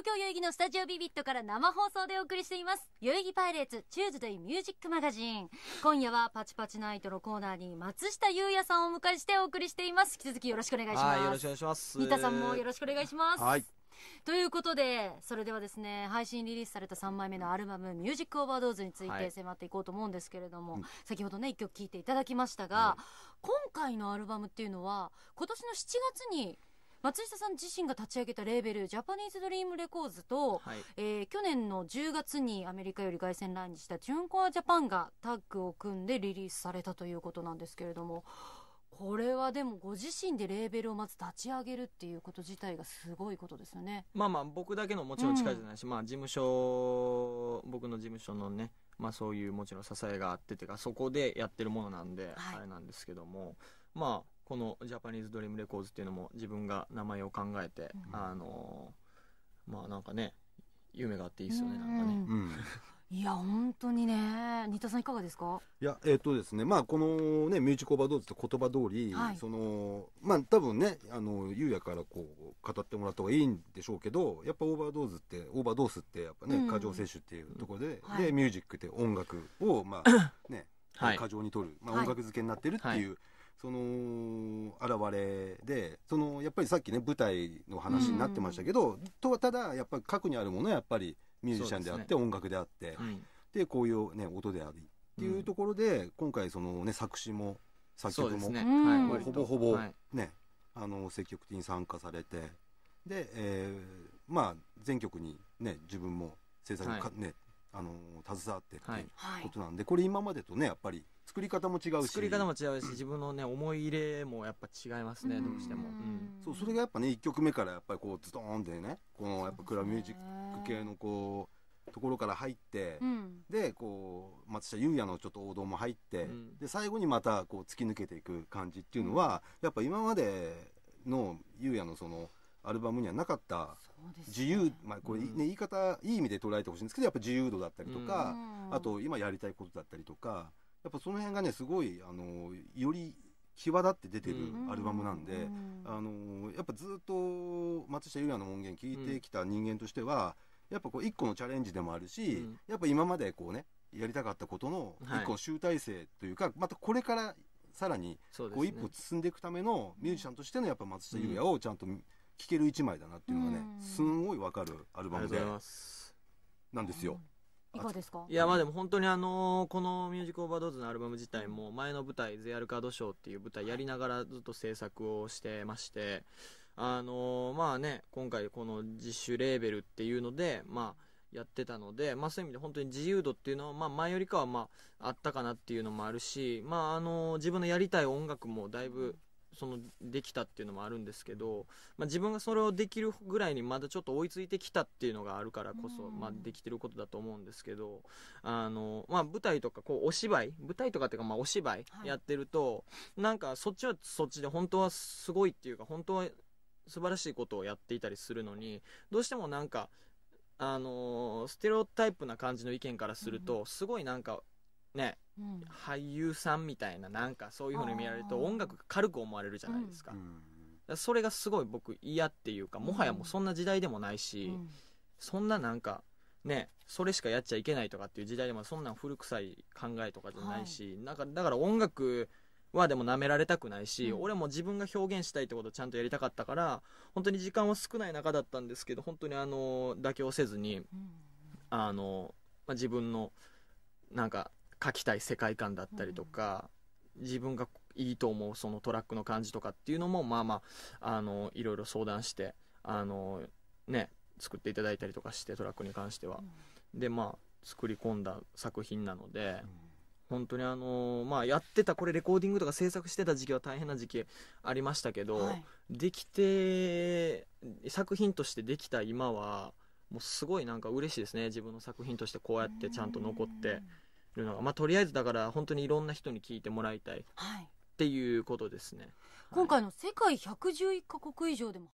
東京代々木のスタジオビビットから生放送でお送りしています。代々木パイレーツ、チューズデイミュージックマガジン。今夜はパチパチナイトのコーナーに松下優也さんをお迎えしてお送りしています。引き続きよろしくお願いします。よろしくお願いします。三田さんもよろしくお願いします。はい。ということで、それではですね、配信リリースされた3枚目のアルバム、ミュージックオーバードーズについて迫っていこうと思うんですけれども、はい、先ほどね、1曲聴いていただきましたが、今回のアルバムっていうのは、今年の7月に松下さん自身が立ち上げたレーベルジャパニーズドリームレコーズと、はい、えー、去年の10月にアメリカより凱旋ラインにしたチュンコアジャパンがタッグを組んでリリースされたということなんですけれどもこれはでもご自身でレーベルをまず立ち上げるっていうこと自体がすごいことですよね。まあまあ僕だけのもちろん力じゃないし、うん、まあ事務所僕の事務所のねまあそういうもちろん支えがあっててかそこでやってるものなんで、はい、あれなんですけどもまあこのジャパニーズドリームレコーズっていうのも自分が名前を考えて、うん、あのー、まあなんかね夢があっていいですよね、ん、なんかね、うん、いや本当にね新田さんいかがですかいやえっ、ー、とですねまあこのねミュージックオーバードーズって言葉通り、はい、そのまあ多分ねあの優也からこう語ってもらった方がいいんでしょうけどやっぱオーバードーズってオーバードースってやっぱね、過剰摂取っていうところで、はい、でミュージックって音楽をまあ ねはい、過剰に取る、まあ、音楽付けになってるっていう、はいその現れでそのやっぱりさっきね舞台の話になってましたけど、とただやっぱり核にあるものはやっぱりミュージシャンであって、音楽であって、でこういう、ね、音でありっていうところで、今回その、ね、作詞も作曲も,、ほぼほぼ、ねあの積極的に参加されてで、えー、まあ全曲に、ね、自分も制作か、ねあの携わってっていうことなんで、これ今までとねやっぱり。作り方も違うし作り方も違うし自分のね思い入れもやっぱ違いますね、どうしても、そうそれがやっぱね1曲目からやっぱりこうズドンってねこのやっぱクラブミュージック系のこうところから入って、でこう松下優也のちょっと王道も入って、で最後にまたこう突き抜けていく感じっていうのは、やっぱ今までの優也のそのアルバムにはなかった自由、ね、まあこれね、うん、言い方いい意味で捉えてほしいんですけどやっぱ自由度だったりとか、うん、あと今やりたいことだったりとかやっぱその辺がねすごいあのより際立って出てるアルバムなんで、うん、あのやっぱずっと松下優也の音源聞いてきた人間としては、うん、やっぱこう一個のチャレンジでもあるし、うん、やっぱ今までこうねやりたかったことの一個の集大成というか、はい、またこれからさらにこう一歩進んでいくためのミュージシャンとしてのやっぱ松下優也をちゃんと聴ける一枚だなっていうのがね、すんごいわかるアルバムでなんですよ。いかがですかいやまあでも本当にあのこの「ミュージックオーバードーズ」のアルバム自体も前の舞台「ゼアルカードショー」っていう舞台やりながらずっと制作をしてましてあのまあね今回この自主レーベルっていうのでまあやってたので、まあ、そういう意味で本当に自由度っていうのは、まあ、前よりかはまああったかなっていうのもあるし、まあ、あの自分のやりたい音楽もだいぶそのできたっていうのもあるんですけど、まあ、自分がそれをできるぐらいにまだちょっと追いついてきたっていうのがあるからこそ、まあ、できてることだと思うんですけどあの、まあ、舞台とかこうお芝居舞台とかっていうかまあお芝居やってると、はい、なんかそっちはそっちで本当はすごいっていうか本当は素晴らしいことをやっていたりするのにどうしてもなんかあのー、ステレオタイプな感じの意見からすると、すごいなんかね、うん、俳優さんみたいななんかそういうふうに見られると音楽が軽く思われるじゃないですか,、かそれがすごい僕嫌っていうかもはやもうそんな時代でもないし、そんななんかね、それしかやっちゃいけないとかっていう時代でもそんなん古臭い考えとかじゃないし、はい、なんかだから音楽はでも舐められたくないし、うん、俺も自分が表現したいってことをちゃんとやりたかったから本当に時間は少ない中だったんですけど本当にあの妥協せずに、うん、あの、まあ、自分のなんか描きたい世界観だったりとか、うん、自分がいいと思うそのトラックの感じとかっていうのもまあまああのいろいろ相談してあのね作っていただいたりとかしてトラックに関しては、うん、でまあ作り込んだ作品なので、うん、本当にあのまあやってたこれレコーディングとか制作してた時期は大変な時期ありましたけど、はい、できて作品としてできた今はもうすごいなんか嬉しいですね自分の作品としてこうやってちゃんと残って。るのが、まあ、とりあえずだから本当にいろんな人に聞いてもらいたい、はい、っていうことですね。今回の世界111カ国以上でも